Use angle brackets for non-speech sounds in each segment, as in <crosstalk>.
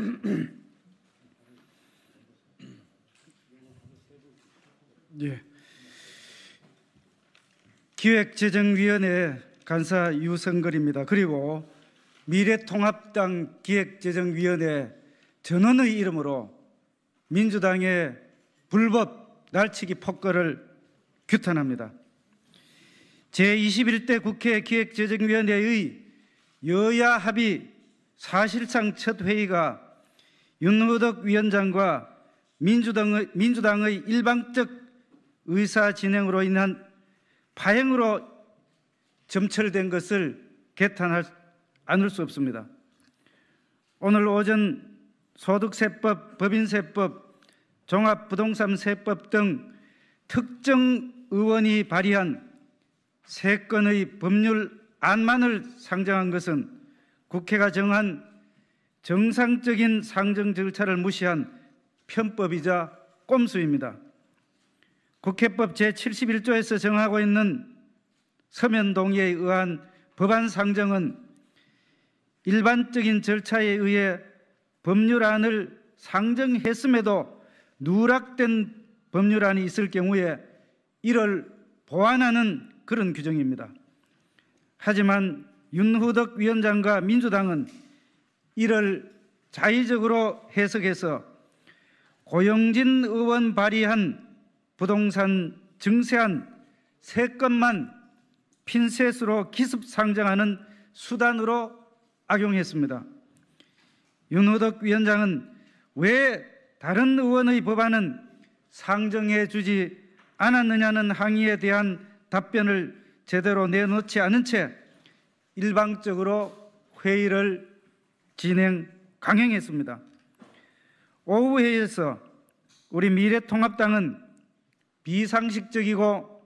<clears throat> 예. 기획재정위원회 간사 유성걸입니다. 그리고 미래통합당 기획재정위원회 전원의 이름으로 민주당의 불법 날치기 폭거를 규탄합니다. 제21대 국회 기획재정위원회의 여야 합의 사실상 첫 회의가 윤호덕 위원장과 민주당의, 민주당의 일방적 의사 진행으로 인한 파행으로 점철된 것을 개탄할 않을 수 없습니다. 오늘 오전 소득세법, 법인세법, 종합부동산세법 등 특정 의원이 발의한 세 건의 법률 안만을 상정한 것은 국회가 정한 정상적인 상정 절차를 무시한 편법이자 꼼수입니다. 국회법 제71조에서 정하고 있는 서면 동의에 의한 법안 상정은 일반적인 절차에 의해 법률안을 상정했음에도 누락된 법률안이 있을 경우에 이를 보완하는 그런 규정입니다. 하지만 윤후덕 위원장과 민주당은 이를 자의적으로 해석해서 고영진 의원 발의한 부동산 증세한 세건만 핀셋으로 기습상정하는 수단으로 악용했습니다. 윤호덕 위원장은 왜 다른 의원의 법안은 상정해 주지 않았느냐는 항의에 대한 답변을 제대로 내놓지 않은 채 일방적으로 회의를 진행 강행했습니다. 오후 회의에서 우리 미래통합당은 비상식적이고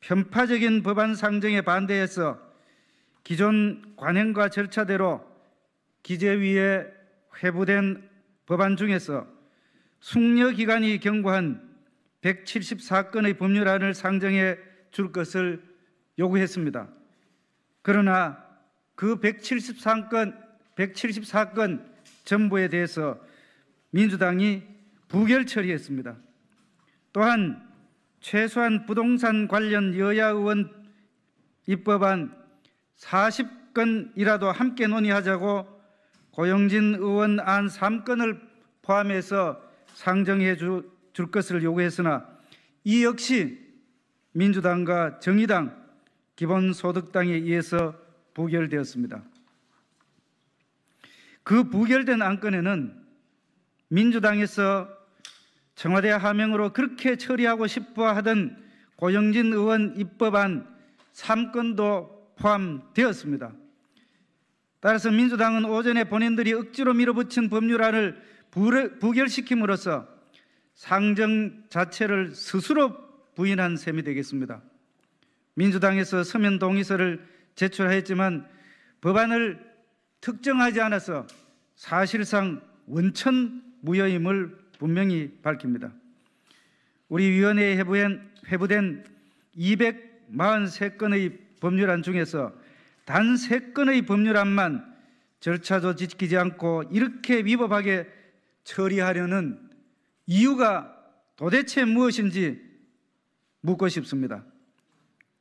편파적인 법안 상정에 반대해서 기존 관행과 절차대로 기재위에 회부된 법안 중에서 숙려 기간이 경과한 174건의 법률안을 상정해 줄 것을 요구했습니다. 그러나 그 173건 174건 전부에 대해서 민주당이 부결 처리했습니다. 또한 최소한 부동산 관련 여야 의원 입법안 40건이라도 함께 논의하자고 고영진 의원 안 3건을 포함해서 상정해 주, 줄 것을 요구했으나 이 역시 민주당과 정의당, 기본소득당에 의해서 부결되었습니다. 그 부결된 안건에는 민주당에서 청와대 하명으로 그렇게 처리하고 싶어 하던 고영진 의원 입법안 3건도 포함되었습니다. 따라서 민주당은 오전에 본인들이 억지로 밀어붙인 법률안을 부결시킴으로써 상정 자체를 스스로 부인한 셈이 되겠습니다. 민주당에서 서면 동의서를 제출하였지만 법안을 특정하지 않아서 사실상 원천 무효임을 분명히 밝힙니다. 우리 위원회에 회부된, 회부된 243건의 법률안 중에서 단 3건의 법률안만 절차도 지키지 않고 이렇게 위법하게 처리하려는 이유가 도대체 무엇인지 묻고 싶습니다.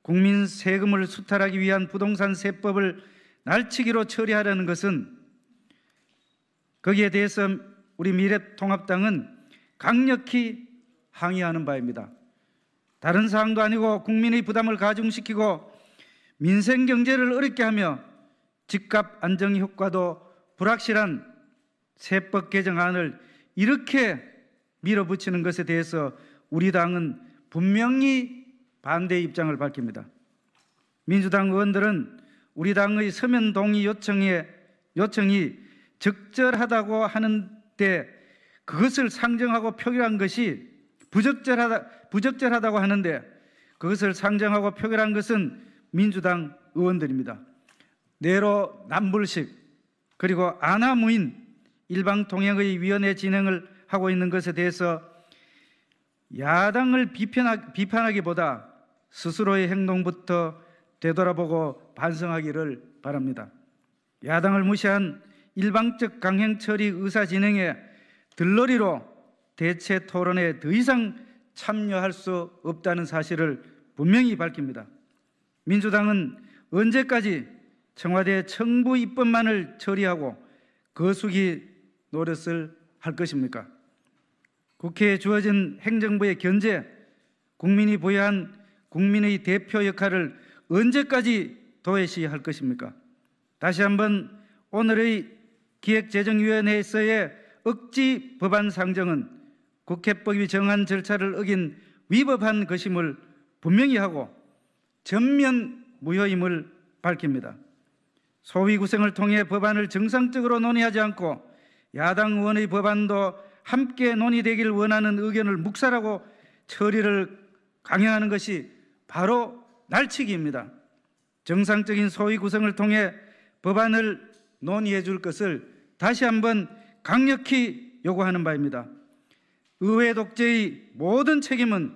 국민 세금을 수탈하기 위한 부동산 세법을 날치기로 처리하라는 것은 거기에 대해서 우리 미래통합당은 강력히 항의하는 바입니다. 다른 사항도 아니고 국민의 부담을 가중시키고 민생 경제를 어렵게 하며 집값 안정 효과도 불확실한 세법 개정안을 이렇게 밀어붙이는 것에 대해서 우리 당은 분명히 반대 입장을 밝힙니다. 민주당 의원들은 우리 당의 서면 동의 요청에 요청이 적절하다고 하는데 그것을 상정하고 표결한 것이 부적절하다 부적절하다고 하는데 그것을 상정하고 표결한 것은 민주당 의원들입니다. 내로 남불식 그리고 아나무인 일방 통행의 위원회 진행을 하고 있는 것에 대해서 야당을 비판하, 기보다 스스로의 행동부터 되돌아보고 반성하기를 바랍니다. 야당을 무시한 일방적 강행 처리 의사 진행에 들러리로 대체 토론에 더 이상 참여할 수 없다는 사실을 분명히 밝힙니다. 민주당은 언제까지 청와대 청부 입법만을 처리하고 거수기 노릇을 할 것입니까? 국회에 주어진 행정부의 견제, 국민이 보유한 국민의 대표 역할을 언제까지 도외시할 것입니까? 다시 한번 오늘의 기획재정위원회에서의 억지 법안 상정은 국회법이 정한 절차를 어긴 위법한 것임을 분명히 하고 전면 무효임을 밝힙니다. 소위 구성을 통해 법안을 정상적으로 논의하지 않고 야당 의원의 법안도 함께 논의되길 원하는 의견을 묵살하고 처리를 강행하는 것이 바로 날치기입니다. 정상적인 소위 구성을 통해 법안을 논의해 줄 것을 다시 한번 강력히 요구하는 바입니다. 의회 독재의 모든 책임은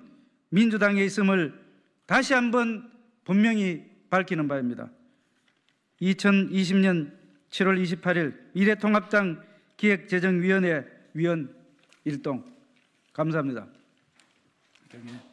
민주당에 있음을 다시 한번 분명히 밝히는 바입니다. 2020년 7월 28일 미래통합당 기획재정위원회 위원 일동 감사합니다. 네, 네.